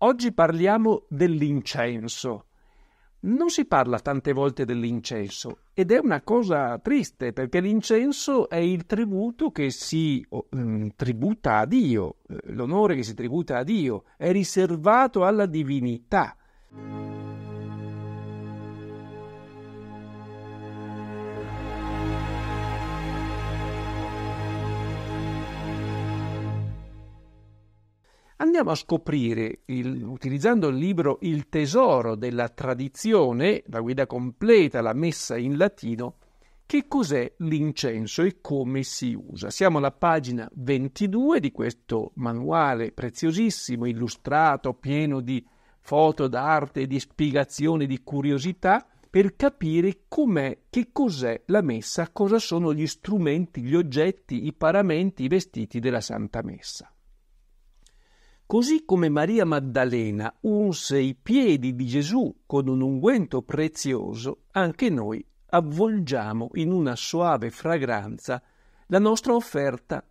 Oggi parliamo dell'incenso. Non si parla tante volte dell'incenso ed è una cosa triste perché l'incenso è il tributo che si mm, tributa a Dio, eh, l'onore che si tributa a Dio, è riservato alla divinità. andiamo a scoprire, il, utilizzando il libro Il tesoro della tradizione, la guida completa, la messa in latino, che cos'è l'incenso e come si usa. Siamo alla pagina 22 di questo manuale preziosissimo, illustrato, pieno di foto d'arte, di spiegazioni, di curiosità, per capire com'è, che cos'è la messa, cosa sono gli strumenti, gli oggetti, i paramenti, i vestiti della Santa Messa. Così come Maria Maddalena unse i piedi di Gesù con un unguento prezioso, anche noi avvolgiamo in una soave fragranza la nostra offerta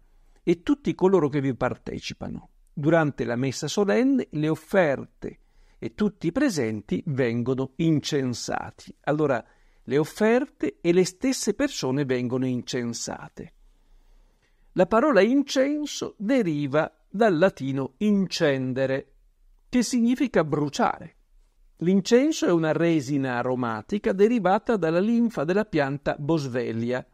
e tutti coloro che vi partecipano. Durante la messa solenne le offerte e tutti i presenti vengono incensati. Allora le offerte e le stesse persone vengono incensate. La parola incenso deriva dal latino incendere, che significa bruciare. L'incenso è una resina aromatica derivata dalla linfa della pianta bosveglia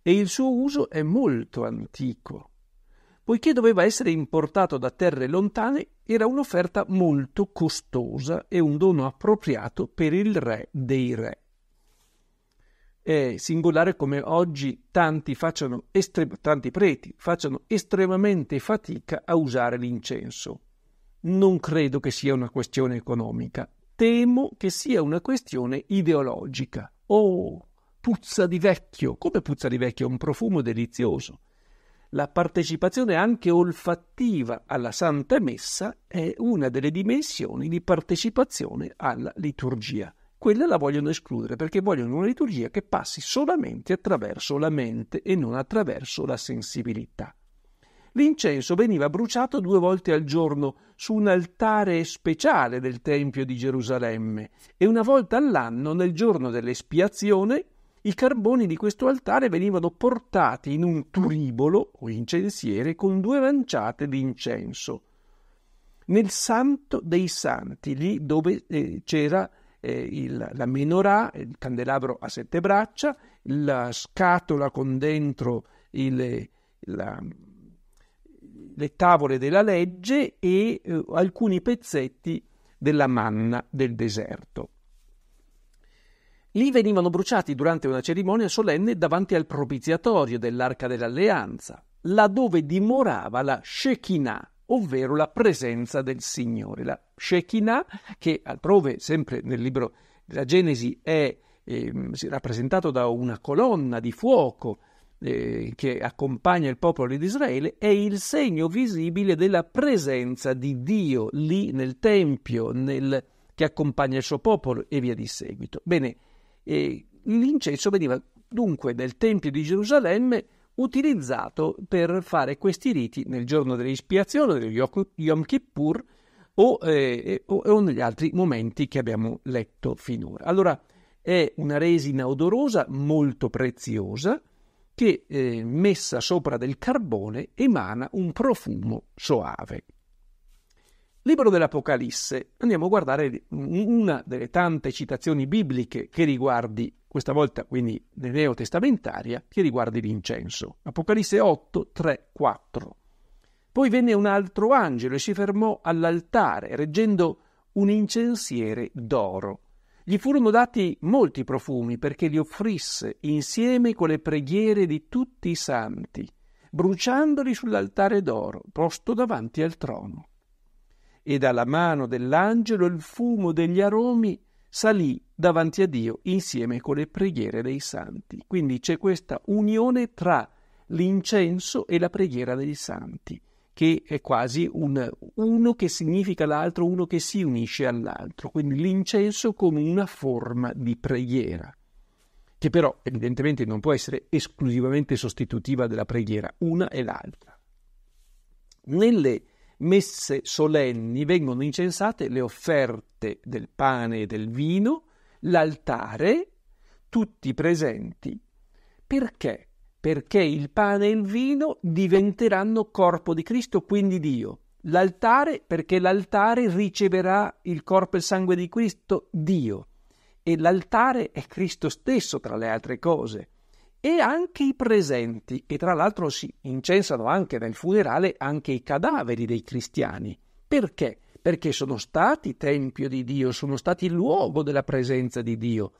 e il suo uso è molto antico. Poiché doveva essere importato da terre lontane, era un'offerta molto costosa e un dono appropriato per il re dei re. È singolare come oggi tanti, facciano estre- tanti preti facciano estremamente fatica a usare l'incenso. Non credo che sia una questione economica, temo che sia una questione ideologica. Oh, puzza di vecchio! Come puzza di vecchio? Un profumo delizioso. La partecipazione anche olfattiva alla Santa Messa è una delle dimensioni di partecipazione alla liturgia quella la vogliono escludere perché vogliono una liturgia che passi solamente attraverso la mente e non attraverso la sensibilità. L'incenso veniva bruciato due volte al giorno su un altare speciale del Tempio di Gerusalemme e una volta all'anno, nel giorno dell'espiazione, i carboni di questo altare venivano portati in un turibolo o incensiere con due lanciate di incenso. Nel santo dei santi, lì dove eh, c'era eh, il, la menorah, il candelabro a sette braccia, la scatola con dentro il, la, le tavole della legge e eh, alcuni pezzetti della manna del deserto. Lì venivano bruciati durante una cerimonia solenne davanti al propiziatorio dell'Arca dell'Alleanza, laddove dimorava la Shekinah, ovvero la presenza del Signore, la Shekinah, che altrove, sempre nel libro della Genesi, è eh, rappresentato da una colonna di fuoco eh, che accompagna il popolo di Israele, è il segno visibile della presenza di Dio lì nel Tempio, nel, che accompagna il suo popolo e via di seguito. Bene, eh, l'incenso veniva dunque dal Tempio di Gerusalemme utilizzato per fare questi riti nel giorno dell'ispirazione, del Yom Kippur o, eh, o, o negli altri momenti che abbiamo letto finora. Allora, è una resina odorosa molto preziosa che, eh, messa sopra del carbone, emana un profumo soave. Libro dell'Apocalisse. Andiamo a guardare una delle tante citazioni bibliche che riguardi questa volta quindi neotestamentaria, che riguarda l'incenso. Apocalisse 8, 3, 4. Poi venne un altro angelo e si fermò all'altare, reggendo un incensiere d'oro. Gli furono dati molti profumi perché li offrisse insieme con le preghiere di tutti i santi, bruciandoli sull'altare d'oro, posto davanti al trono. E dalla mano dell'angelo il fumo degli aromi salì davanti a Dio insieme con le preghiere dei santi. Quindi c'è questa unione tra l'incenso e la preghiera dei santi, che è quasi un, uno che significa l'altro, uno che si unisce all'altro, quindi l'incenso come una forma di preghiera, che però evidentemente non può essere esclusivamente sostitutiva della preghiera, una e l'altra. Nelle messe solenni vengono incensate le offerte del pane e del vino, l'altare, tutti presenti. Perché? Perché il pane e il vino diventeranno corpo di Cristo, quindi Dio. L'altare perché l'altare riceverà il corpo e il sangue di Cristo, Dio. E l'altare è Cristo stesso, tra le altre cose. E anche i presenti, che tra l'altro si incensano anche nel funerale, anche i cadaveri dei cristiani. Perché? perché sono stati tempio di Dio, sono stati luogo della presenza di Dio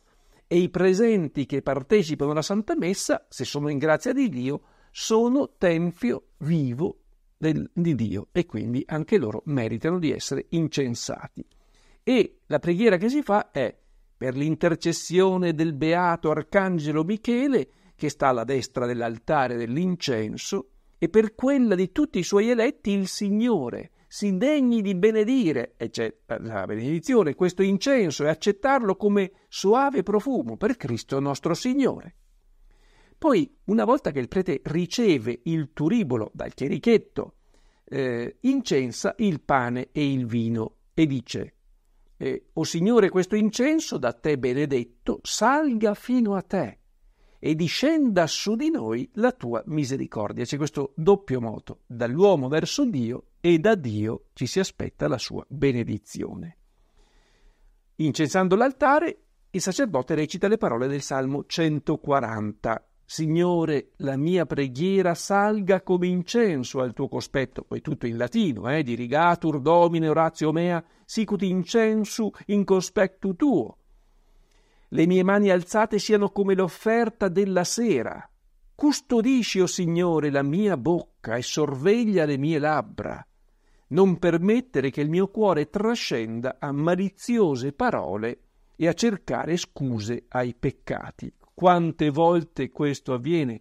e i presenti che partecipano alla Santa Messa, se sono in grazia di Dio, sono tempio vivo del, di Dio e quindi anche loro meritano di essere incensati. E la preghiera che si fa è per l'intercessione del beato arcangelo Michele, che sta alla destra dell'altare dell'incenso, e per quella di tutti i suoi eletti il Signore, si indegni di benedire eccetera, la benedizione, questo incenso e accettarlo come soave profumo per Cristo nostro Signore. Poi, una volta che il prete riceve il turibolo dal chierichetto, eh, incensa il pane e il vino e dice eh, O Signore, questo incenso da te benedetto salga fino a te e discenda su di noi la tua misericordia. C'è questo doppio moto, dall'uomo verso Dio e da Dio ci si aspetta la sua benedizione. Incensando l'altare, il sacerdote recita le parole del Salmo 140. Signore, la mia preghiera salga come incenso al tuo cospetto, poi tutto in latino, eh, dirigatur domine oratio mea, sicut incensu in cospectu tuo, le mie mani alzate siano come l'offerta della sera. Custodisci, o oh Signore, la mia bocca e sorveglia le mie labbra. Non permettere che il mio cuore trascenda a maliziose parole e a cercare scuse ai peccati. Quante volte questo avviene?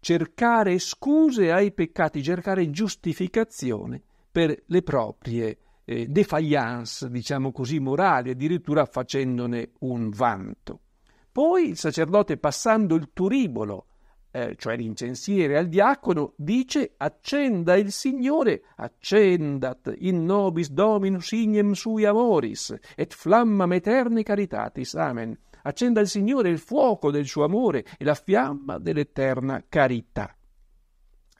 Cercare scuse ai peccati, cercare giustificazione per le proprie eh, defiance, diciamo così, morali, addirittura facendone un vanto. Poi il sacerdote, passando il turibolo, eh, cioè l'incensiere, al diacono, dice accenda il Signore, accendat in nobis dominus ignem sui amoris, et flammam eterni caritatis. Amen. Accenda il Signore il fuoco del suo amore e la fiamma dell'eterna carità.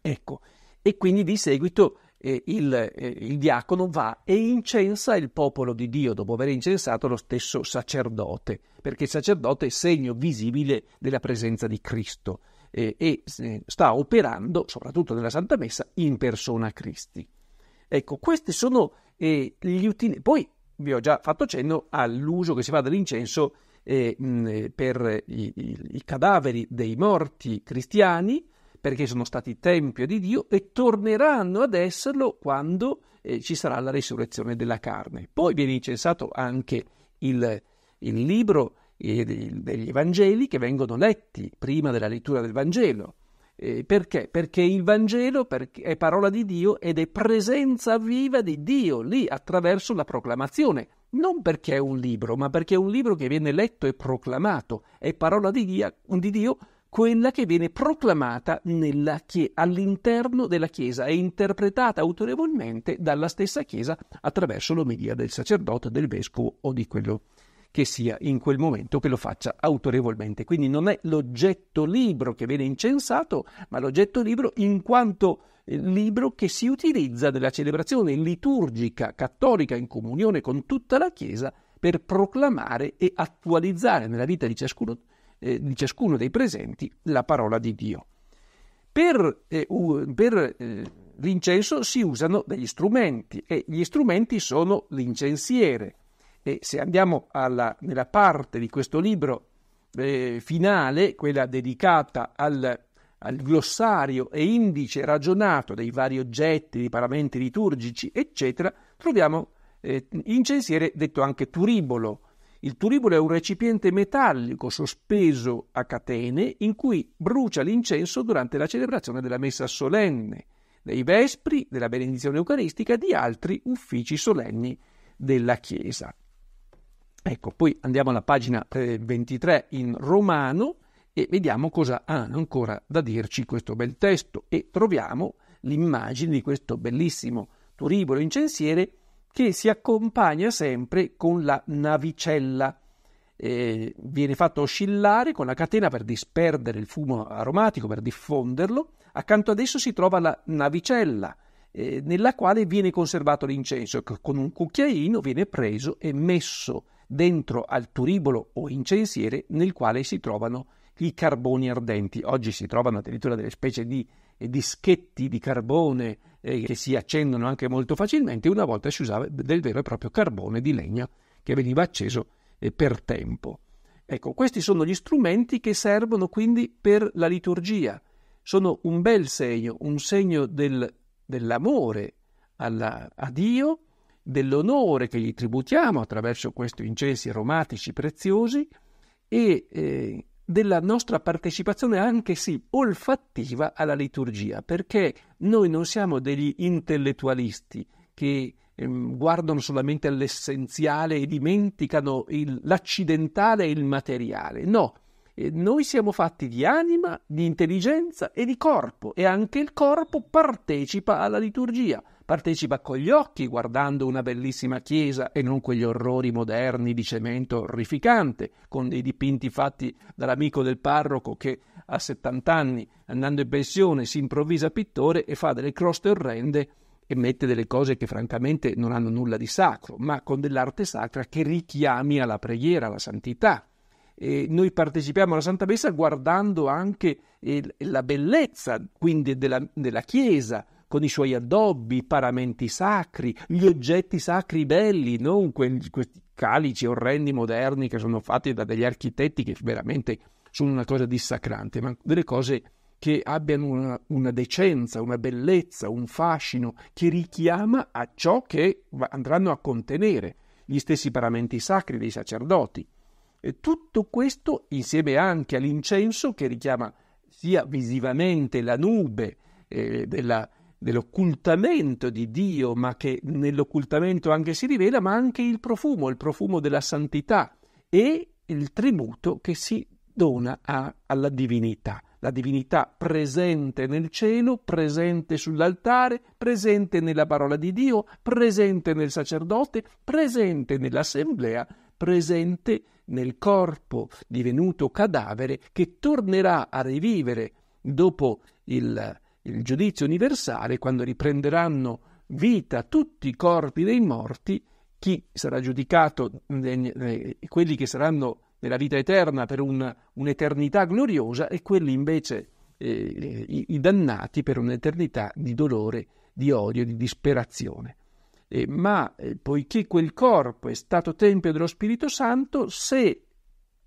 Ecco, e quindi di seguito eh, il, eh, il, diacono va e incensa il popolo di Dio, dopo aver incensato lo stesso sacerdote, perché il sacerdote è segno visibile della presenza di Cristo eh, e sta operando, soprattutto nella Santa Messa, in persona Cristi. Ecco, questi sono eh, gli utili. Poi vi ho già fatto cenno all'uso che si fa dell'incenso eh, mh, per i, i, i cadaveri dei morti cristiani, perché sono stati tempio di Dio e torneranno ad esserlo quando eh, ci sarà la risurrezione della carne. Poi viene incensato anche il, il libro eh, degli Vangeli che vengono letti prima della lettura del Vangelo. Eh, perché? Perché il Vangelo è parola di Dio ed è presenza viva di Dio lì attraverso la proclamazione. Non perché è un libro, ma perché è un libro che viene letto e proclamato, è parola di Dio, di Dio quella che viene proclamata chie- all'interno della Chiesa e interpretata autorevolmente dalla stessa Chiesa attraverso l'omelia del sacerdote, del vescovo o di quello che sia in quel momento che lo faccia autorevolmente. Quindi non è l'oggetto libro che viene incensato, ma l'oggetto libro in quanto eh, libro che si utilizza nella celebrazione liturgica cattolica in comunione con tutta la Chiesa per proclamare e attualizzare nella vita di ciascuno eh, di ciascuno dei presenti la parola di Dio. Per, eh, per eh, l'incenso si usano degli strumenti e gli strumenti sono l'incensiere. E se andiamo alla, nella parte di questo libro eh, finale, quella dedicata al, al glossario e indice ragionato dei vari oggetti, dei paramenti liturgici, eccetera, troviamo eh, incensiere detto anche turibolo, il turibolo è un recipiente metallico sospeso a catene in cui brucia l'incenso durante la celebrazione della messa solenne, dei vespri, della benedizione eucaristica e di altri uffici solenni della Chiesa. Ecco, poi andiamo alla pagina 23 eh, in romano e vediamo cosa ha ancora da dirci questo bel testo e troviamo l'immagine di questo bellissimo turibolo incensiere che si accompagna sempre con la navicella. Eh, viene fatto oscillare con la catena per disperdere il fumo aromatico, per diffonderlo. Accanto ad esso si trova la navicella, eh, nella quale viene conservato l'incenso, che ecco, con un cucchiaino viene preso e messo dentro al turibolo o incensiere nel quale si trovano i carboni ardenti. Oggi si trovano addirittura delle specie di eh, dischetti di carbone eh, che si accendono anche molto facilmente. Una volta si usava del vero e proprio carbone di legna che veniva acceso eh, per tempo. Ecco, questi sono gli strumenti che servono quindi per la liturgia. Sono un bel segno, un segno del, dell'amore alla, a Dio, dell'onore che gli tributiamo attraverso questi incensi aromatici preziosi e eh, della nostra partecipazione anche sì olfattiva alla liturgia, perché noi non siamo degli intellettualisti che ehm, guardano solamente all'essenziale e dimenticano il, l'accidentale e il materiale. No, eh, noi siamo fatti di anima, di intelligenza e di corpo e anche il corpo partecipa alla liturgia partecipa con gli occhi guardando una bellissima chiesa e non quegli orrori moderni di cemento orrificante, con dei dipinti fatti dall'amico del parroco che a 70 anni, andando in pensione, si improvvisa pittore e fa delle croste orrende e mette delle cose che francamente non hanno nulla di sacro, ma con dell'arte sacra che richiami alla preghiera, alla santità. E noi partecipiamo alla Santa Messa guardando anche eh, la bellezza quindi della, della Chiesa, con i suoi addobbi, i paramenti sacri, gli oggetti sacri belli, non quelli, questi calici orrendi moderni che sono fatti da degli architetti che veramente sono una cosa dissacrante, ma delle cose che abbiano una, una decenza, una bellezza, un fascino che richiama a ciò che andranno a contenere gli stessi paramenti sacri dei sacerdoti. E tutto questo insieme anche all'incenso che richiama sia visivamente la nube eh, della, dell'occultamento di Dio, ma che nell'occultamento anche si rivela, ma anche il profumo, il profumo della santità e il tributo che si dona a, alla divinità, la divinità presente nel cielo, presente sull'altare, presente nella parola di Dio, presente nel sacerdote, presente nell'assemblea, presente nel corpo divenuto cadavere che tornerà a rivivere dopo il il giudizio universale, quando riprenderanno vita tutti i corpi dei morti, chi sarà giudicato, quelli che saranno nella vita eterna per un, un'eternità gloriosa e quelli invece, eh, i, i, dannati, per un'eternità di dolore, di odio, di disperazione. Eh, ma eh, poiché quel corpo è stato tempio dello Spirito Santo, se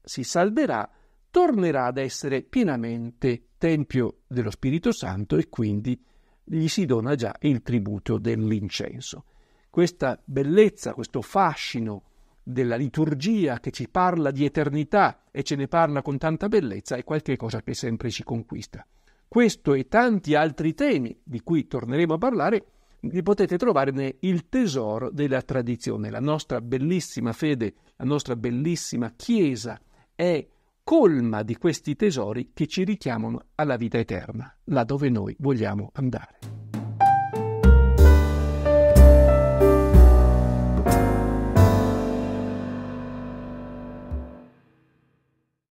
si salverà, tornerà ad essere pienamente Tempio dello Spirito Santo e quindi gli si dona già il tributo dell'incenso. Questa bellezza, questo fascino della liturgia che ci parla di eternità e ce ne parla con tanta bellezza è qualcosa che sempre ci conquista. Questo e tanti altri temi di cui torneremo a parlare li potete trovare nel tesoro della tradizione. La nostra bellissima fede, la nostra bellissima chiesa è colma di questi tesori che ci richiamano alla vita eterna, là dove noi vogliamo andare.